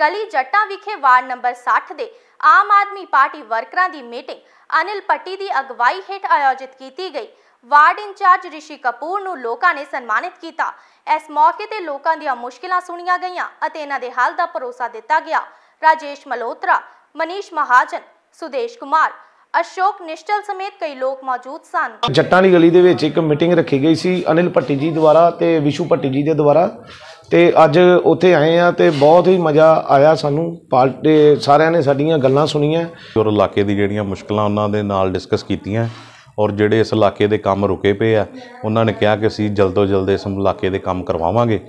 ਗਲੀ ਜੱਟਾਂ ਵਿਖੇ ਵਾਰਡ ਨੰਬਰ 60 ਦੇ ਆਮ ਆਦਮੀ ਪਾਰਟੀ ਵਰਕਰਾਂ ਦੀ ਮੀਟਿੰਗ ਅਨਿਲ ਪੱਟੀ ਦੀ ਅਗਵਾਈ ਹੇਠ ਆਯੋਜਿਤ ਕੀਤੀ ਗਈ ਵਾਰਡ ਇੰਚਾਰਜ ਰਿਸ਼ੀ ਕਪੂਰ ਨੂੰ ਲੋਕਾਂ ਨੇ ਸਨਮਾਨਿਤ ਕੀਤਾ ਇਸ ਮੌਕੇ ਤੇ ਲੋਕਾਂ ਦੀਆਂ ਮੁਸ਼ਕਿਲਾਂ ਸੁਣੀਆਂ ਗਈਆਂ ਅਤੇ ਇਹਨਾਂ ਦੇ ਹੱਲ ਦਾ ਭਰੋਸਾ ਦਿੱਤਾ ਗਿਆ ਰਾਜੇਸ਼ ਮਲੋਤਰਾ ਮਨੀਸ਼ ਮਹਾਜਨ ਸੁਦੇਸ਼ ਕੁਮਾਰ ਅਸ਼ੋਕ ਨਿਸ਼ਚਲ ਸਮੇਤ ਕਈ ਲੋਕ ਮੌਜੂਦ ਸਨ ਜੱਟਾਂ ਦੀ ਗਲੀ ਦੇ ਵਿੱਚ ਇੱਕ ਮੀਟਿੰਗ ਰੱਖੀ ਗਈ ਸੀ ਅਨਿਲ ਪੱਟੀ ਜੀ ਦੁਆਰਾ ਤੇ ਵਿਸ਼ੂ ਪੱਟੀ ਜੀ ਦੇ ਦੁਆਰਾ ਤੇ ਅੱਜ ਉੱਥੇ ਆਏ ਆ ਤੇ ਬਹੁਤ ਹੀ ਮਜ਼ਾ ਆਇਆ ਸਾਨੂੰ ਪਾਰਟੀ ਸਾਰਿਆਂ ਨੇ ਸਾਡੀਆਂ ਗੱਲਾਂ ਸੁਣੀਆਂ ਔਰ ਇਲਾਕੇ ਦੀ ਜਿਹੜੀਆਂ ਮੁਸ਼ਕਲਾਂ ਉਹਨਾਂ ਦੇ ਨਾਲ ਡਿਸਕਸ ਕੀਤੀਆਂ ਔਰ ਜਿਹੜੇ ਇਸ ਇਲਾਕੇ ਦੇ ਕੰਮ ਰੁਕੇ ਪਏ ਆ ਉਹਨਾਂ ਨੇ ਕਿਹਾ ਕਿ ਅਸੀਂ ਜਲਦੋ ਜਲਦੇ ਇਸ ਇਲਾਕੇ ਦੇ ਕੰਮ ਕਰਵਾਵਾਂਗੇ